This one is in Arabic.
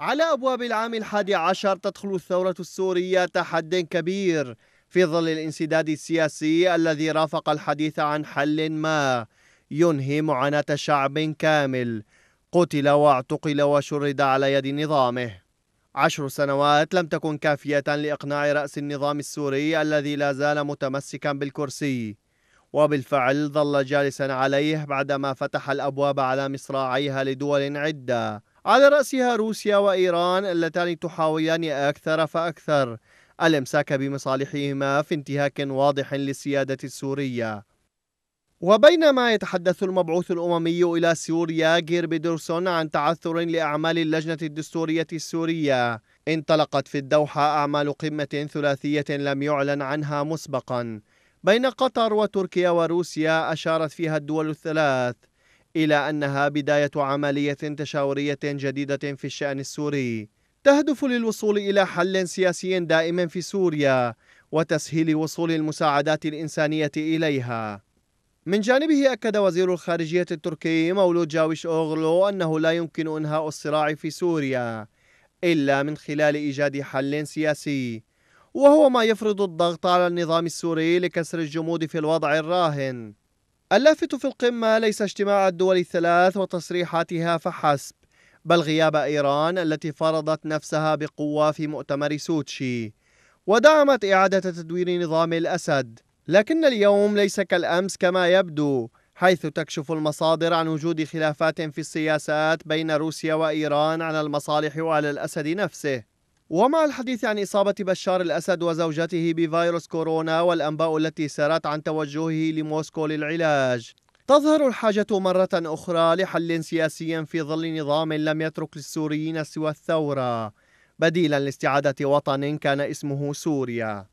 على أبواب العام الحادي عشر تدخل الثورة السورية تحد كبير في ظل الانسداد السياسي الذي رافق الحديث عن حل ما ينهي معاناة شعب كامل قتل واعتقل وشرد على يد نظامه عشر سنوات لم تكن كافية لإقناع رأس النظام السوري الذي لا زال متمسكا بالكرسي وبالفعل ظل جالسا عليه بعدما فتح الأبواب على مصراعيها لدول عدة على رأسها روسيا وإيران اللتان تحاولان أكثر فأكثر الامساك بمصالحهما في انتهاك واضح للسيادة السورية وبينما يتحدث المبعوث الأممي إلى سوريا جير بيدرسون عن تعثر لأعمال اللجنة الدستورية السورية انطلقت في الدوحة أعمال قمة ثلاثية لم يعلن عنها مسبقا بين قطر وتركيا وروسيا أشارت فيها الدول الثلاث إلى أنها بداية عملية تشاورية جديدة في الشأن السوري تهدف للوصول إلى حل سياسي دائم في سوريا وتسهيل وصول المساعدات الإنسانية إليها من جانبه أكد وزير الخارجية التركي مولود جاويش أوغلو أنه لا يمكن إنهاء الصراع في سوريا إلا من خلال إيجاد حل سياسي وهو ما يفرض الضغط على النظام السوري لكسر الجمود في الوضع الراهن اللافت في القمة ليس اجتماع الدول الثلاث وتصريحاتها فحسب، بل غياب إيران التي فرضت نفسها بقوة في مؤتمر سوتشي، ودعمت إعادة تدوير نظام الأسد، لكن اليوم ليس كالأمس كما يبدو، حيث تكشف المصادر عن وجود خلافات في السياسات بين روسيا وإيران على المصالح وعلى الأسد نفسه. ومع الحديث عن إصابة بشار الأسد وزوجته بفيروس كورونا والأنباء التي سارت عن توجهه لموسكو للعلاج تظهر الحاجة مرة أخرى لحل سياسي في ظل نظام لم يترك للسوريين سوى الثورة بديلا لاستعادة وطن كان اسمه سوريا